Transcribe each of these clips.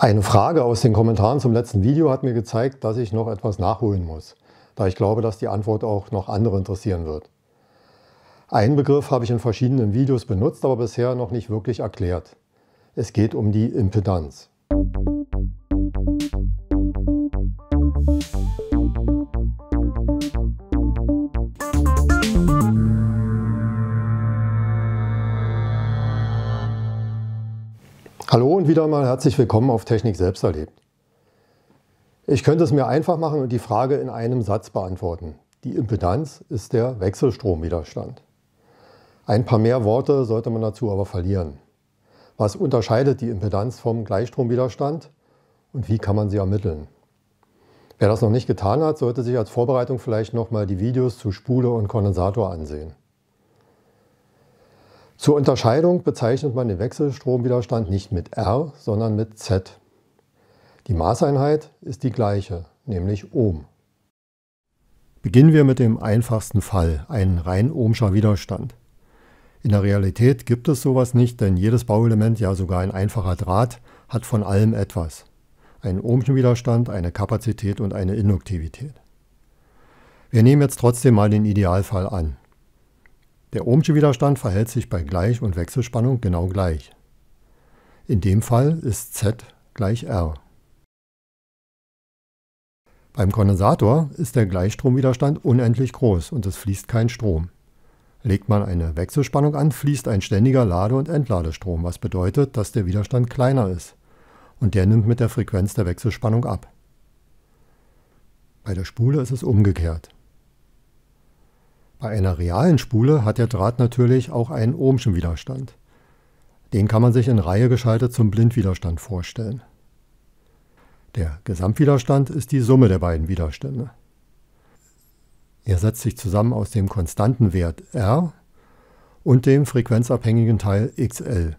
Eine Frage aus den Kommentaren zum letzten Video hat mir gezeigt, dass ich noch etwas nachholen muss, da ich glaube, dass die Antwort auch noch andere interessieren wird. Einen Begriff habe ich in verschiedenen Videos benutzt, aber bisher noch nicht wirklich erklärt. Es geht um die Impedanz. Hallo und wieder mal herzlich willkommen auf Technik selbst erlebt. Ich könnte es mir einfach machen und die Frage in einem Satz beantworten. Die Impedanz ist der Wechselstromwiderstand. Ein paar mehr Worte sollte man dazu aber verlieren. Was unterscheidet die Impedanz vom Gleichstromwiderstand und wie kann man sie ermitteln? Wer das noch nicht getan hat, sollte sich als Vorbereitung vielleicht nochmal die Videos zu Spule und Kondensator ansehen. Zur Unterscheidung bezeichnet man den Wechselstromwiderstand nicht mit R, sondern mit Z. Die Maßeinheit ist die gleiche, nämlich Ohm. Beginnen wir mit dem einfachsten Fall, ein rein ohmscher Widerstand. In der Realität gibt es sowas nicht, denn jedes Bauelement, ja sogar ein einfacher Draht, hat von allem etwas. Einen ohmschen Widerstand, eine Kapazität und eine Induktivität. Wir nehmen jetzt trotzdem mal den Idealfall an. Der Ohmsche Widerstand verhält sich bei Gleich- und Wechselspannung genau gleich. In dem Fall ist Z gleich R. Beim Kondensator ist der Gleichstromwiderstand unendlich groß und es fließt kein Strom. Legt man eine Wechselspannung an, fließt ein ständiger Lade- und Entladestrom, was bedeutet, dass der Widerstand kleiner ist und der nimmt mit der Frequenz der Wechselspannung ab. Bei der Spule ist es umgekehrt. Bei einer realen Spule hat der Draht natürlich auch einen ohmschen Widerstand. Den kann man sich in Reihe geschaltet zum Blindwiderstand vorstellen. Der Gesamtwiderstand ist die Summe der beiden Widerstände. Er setzt sich zusammen aus dem konstanten Wert R und dem frequenzabhängigen Teil XL.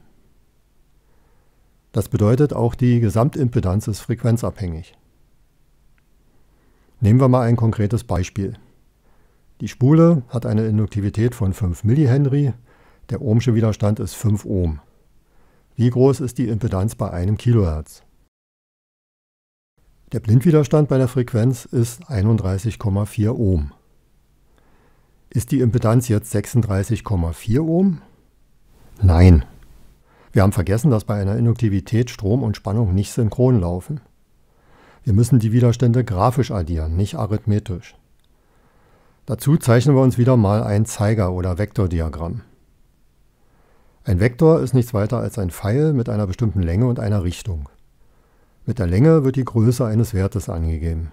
Das bedeutet, auch die Gesamtimpedanz ist frequenzabhängig. Nehmen wir mal ein konkretes Beispiel. Die Spule hat eine Induktivität von 5 mH, der ohmsche Widerstand ist 5 Ohm. Wie groß ist die Impedanz bei einem Kilohertz? Der Blindwiderstand bei der Frequenz ist 31,4 Ohm. Ist die Impedanz jetzt 36,4 Ohm? Nein. Wir haben vergessen, dass bei einer Induktivität Strom und Spannung nicht synchron laufen. Wir müssen die Widerstände grafisch addieren, nicht arithmetisch. Dazu zeichnen wir uns wieder mal ein Zeiger- oder Vektordiagramm. Ein Vektor ist nichts weiter als ein Pfeil mit einer bestimmten Länge und einer Richtung. Mit der Länge wird die Größe eines Wertes angegeben.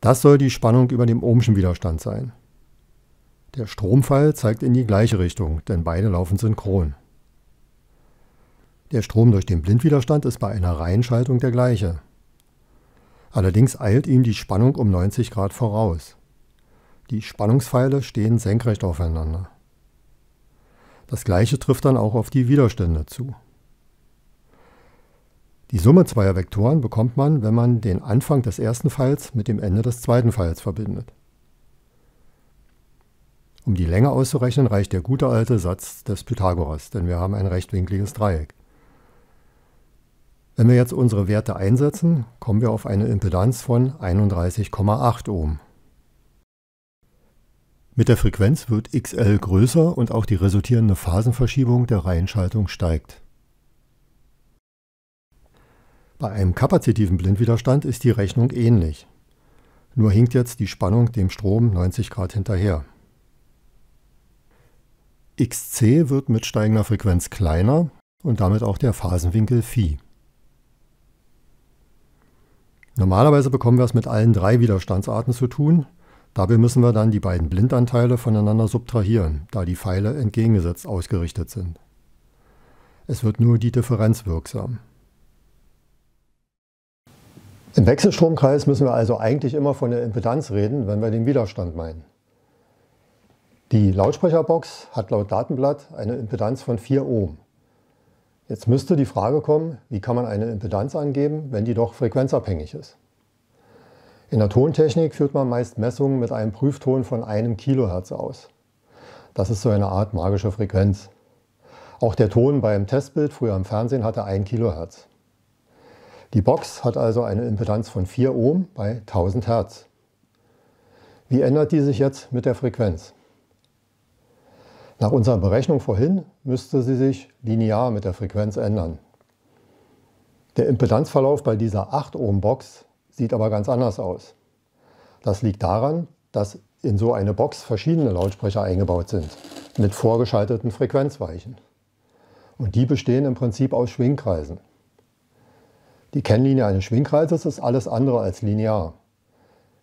Das soll die Spannung über dem Ohmschen Widerstand sein. Der Strompfeil zeigt in die gleiche Richtung, denn beide laufen synchron. Der Strom durch den Blindwiderstand ist bei einer Reihenschaltung der gleiche. Allerdings eilt ihm die Spannung um 90 Grad voraus. Die Spannungspfeile stehen senkrecht aufeinander. Das gleiche trifft dann auch auf die Widerstände zu. Die Summe zweier Vektoren bekommt man, wenn man den Anfang des ersten Pfeils mit dem Ende des zweiten Pfeils verbindet. Um die Länge auszurechnen, reicht der gute alte Satz des Pythagoras, denn wir haben ein rechtwinkliges Dreieck. Wenn wir jetzt unsere Werte einsetzen, kommen wir auf eine Impedanz von 31,8 Ohm. Mit der Frequenz wird xl größer und auch die resultierende Phasenverschiebung der Reihenschaltung steigt. Bei einem kapazitiven Blindwiderstand ist die Rechnung ähnlich. Nur hinkt jetzt die Spannung dem Strom 90 Grad hinterher. xc wird mit steigender Frequenz kleiner und damit auch der Phasenwinkel phi. Normalerweise bekommen wir es mit allen drei Widerstandsarten zu tun, Dabei müssen wir dann die beiden Blindanteile voneinander subtrahieren, da die Pfeile entgegengesetzt ausgerichtet sind. Es wird nur die Differenz wirksam. Im Wechselstromkreis müssen wir also eigentlich immer von der Impedanz reden, wenn wir den Widerstand meinen. Die Lautsprecherbox hat laut Datenblatt eine Impedanz von 4 Ohm. Jetzt müsste die Frage kommen, wie kann man eine Impedanz angeben, wenn die doch frequenzabhängig ist. In der Tontechnik führt man meist Messungen mit einem Prüfton von einem Kilohertz aus. Das ist so eine Art magische Frequenz. Auch der Ton beim Testbild früher im Fernsehen hatte 1 Kilohertz. Die Box hat also eine Impedanz von 4 Ohm bei 1000 Hertz. Wie ändert die sich jetzt mit der Frequenz? Nach unserer Berechnung vorhin müsste sie sich linear mit der Frequenz ändern. Der Impedanzverlauf bei dieser 8 Ohm Box sieht aber ganz anders aus. Das liegt daran, dass in so eine Box verschiedene Lautsprecher eingebaut sind, mit vorgeschalteten Frequenzweichen. Und die bestehen im Prinzip aus Schwingkreisen. Die Kennlinie eines Schwingkreises ist alles andere als linear.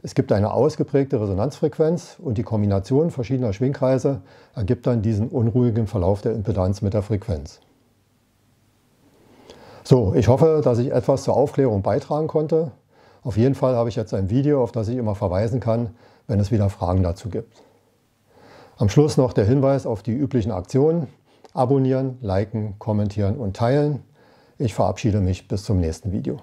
Es gibt eine ausgeprägte Resonanzfrequenz und die Kombination verschiedener Schwingkreise ergibt dann diesen unruhigen Verlauf der Impedanz mit der Frequenz. So, ich hoffe, dass ich etwas zur Aufklärung beitragen konnte. Auf jeden Fall habe ich jetzt ein Video, auf das ich immer verweisen kann, wenn es wieder Fragen dazu gibt. Am Schluss noch der Hinweis auf die üblichen Aktionen. Abonnieren, liken, kommentieren und teilen. Ich verabschiede mich bis zum nächsten Video.